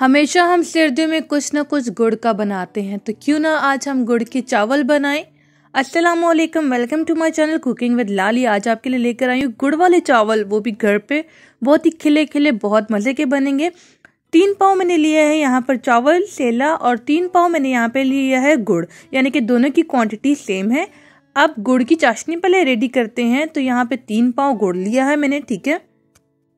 हमेशा हम सर्दियों में कुछ ना कुछ गुड़ का बनाते हैं तो क्यों ना आज हम गुड़ के चावल बनाएं अस्सलाम वालेकुम welcome to my channel cooking with Lali आज आपके लिए लेकर आई हूँ गुड़ वाले चावल वो भी घर पे बहुत ही खिले खिले बहुत मज़े के बनेंगे तीन पाव मैंने लिया है यहाँ पर चावल सेला और तीन पाव मैंने यहाँ पर लिया है गुड़ यानी कि दोनों की क्वान्टिटी सेम है अब गुड़ की चाशनी पहले रेडी करते हैं तो यहाँ पर तीन पाव गुड़ लिया है मैंने ठीक है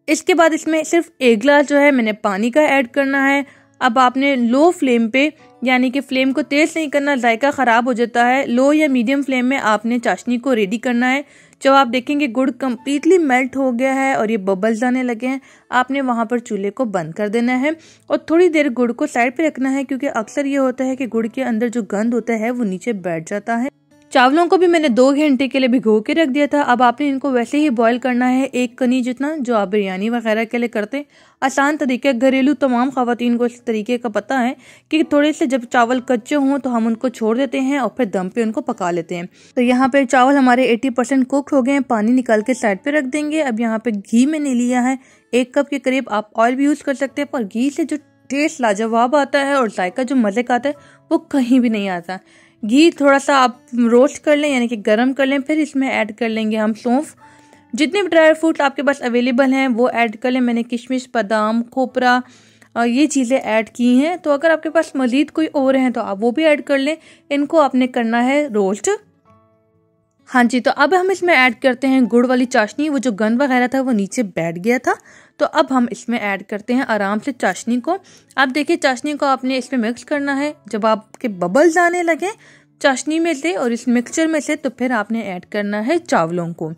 इसके बाद इसमें सिर्फ एक गिलास जो है मैंने पानी का ऐड करना है अब आपने लो फ्लेम पे यानी कि फ्लेम को तेज़ नहीं करना जायका ख़राब हो जाता है लो या मीडियम फ्लेम में आपने चाशनी को रेडी करना है जब आप देखेंगे गुड़ कम्प्लीटली मेल्ट हो गया है और ये बबल्स आने लगे हैं आपने वहाँ पर चूल्हे को बंद कर देना है और थोड़ी देर गुड़ को साइड पे रखना है क्योंकि अक्सर ये होता है कि गुड़ के अंदर जो गंद होता है वो नीचे बैठ जाता है चावलों को भी मैंने दो घंटे के लिए भिगो के रख दिया था अब आपने इनको वैसे ही बॉईल करना है एक कनी जितना जो आप बिरयानी वगैरह के लिए करते हैं आसान तरीके घरेलू तमाम खातन को इस तरीके का पता है कि थोड़े से जब चावल कच्चे हों तो हम उनको छोड़ देते हैं और फिर दम पे उनको पका लेते हैं तो यहाँ पे चावल हमारे एटी परसेंट कुक हो गए हैं पानी निकाल के साइड पर रख देंगे अब यहाँ पे घी मैंने लिया है एक कप के करीब आप ऑयल भी यूज़ कर सकते हैं पर घी से जो टेस्ट लाजवाब आता है और जायका जो मज़े का आता है वो कहीं भी नहीं आता घी थोड़ा सा आप रोस्ट कर लें यानी कि गर्म कर लें फिर इसमें ऐड कर लेंगे हम सौंफ जितने भी ड्राई फ्रूट आपके पास अवेलेबल हैं वो ऐड कर लें मैंने किशमिश बादाम खोपरा ये चीज़ें ऐड की हैं तो अगर आपके पास मज़ीद कोई और हैं तो आप वो भी ऐड कर लें इनको आपने करना है रोस्ट हाँ जी तो अब हम इसमें ऐड करते हैं गुड़ वाली चाशनी वो जो गन वगैरह था वो नीचे बैठ गया था तो अब हम इसमें ऐड करते हैं आराम से चाशनी को आप देखिए चाशनी को आपने इसमें मिक्स करना है जब आपके बबल्स आने लगे चाशनी में से और इस मिक्सचर में से तो फिर आपने ऐड करना है चावलों को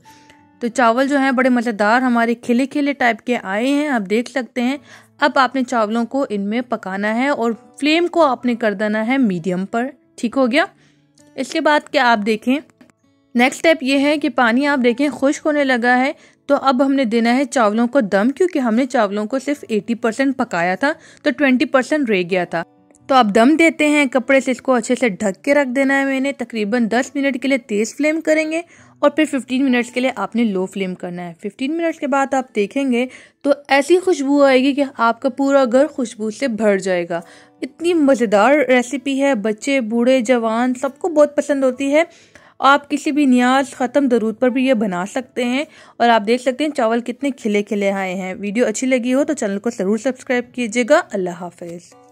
तो चावल जो हैं बड़े मज़ेदार हमारे खिले खिले टाइप के आए हैं आप देख सकते हैं अब आपने चावलों को इनमें पकाना है और फ्लेम को आपने कर देना है मीडियम पर ठीक हो गया इसके बाद क्या आप देखें नेक्स्ट स्टेप ये है कि पानी आप देखें खुश्क होने लगा है तो अब हमने देना है चावलों को दम क्योंकि हमने चावलों को सिर्फ 80 परसेंट पकाया था तो 20 परसेंट रह गया था तो आप दम देते हैं कपड़े से इसको अच्छे से ढक के रख देना है मैंने तकरीबन 10 मिनट के लिए तेज़ फ्लेम करेंगे और फिर 15 मिनट्स के लिए आपने लो फ्लेम करना है 15 मिनट्स के बाद आप देखेंगे तो ऐसी खुशबू आएगी कि आपका पूरा घर खुशबू से भर जाएगा इतनी मज़ेदार रेसिपी है बच्चे बूढ़े जवान सबको बहुत पसंद होती है आप किसी भी न्याज ख़त्म दरूद पर भी ये बना सकते हैं और आप देख सकते हैं चावल कितने खिले खिले आए हैं वीडियो अच्छी लगी हो तो चैनल को ज़रूर सब्सक्राइब कीजिएगा अल्लाह हाफिज़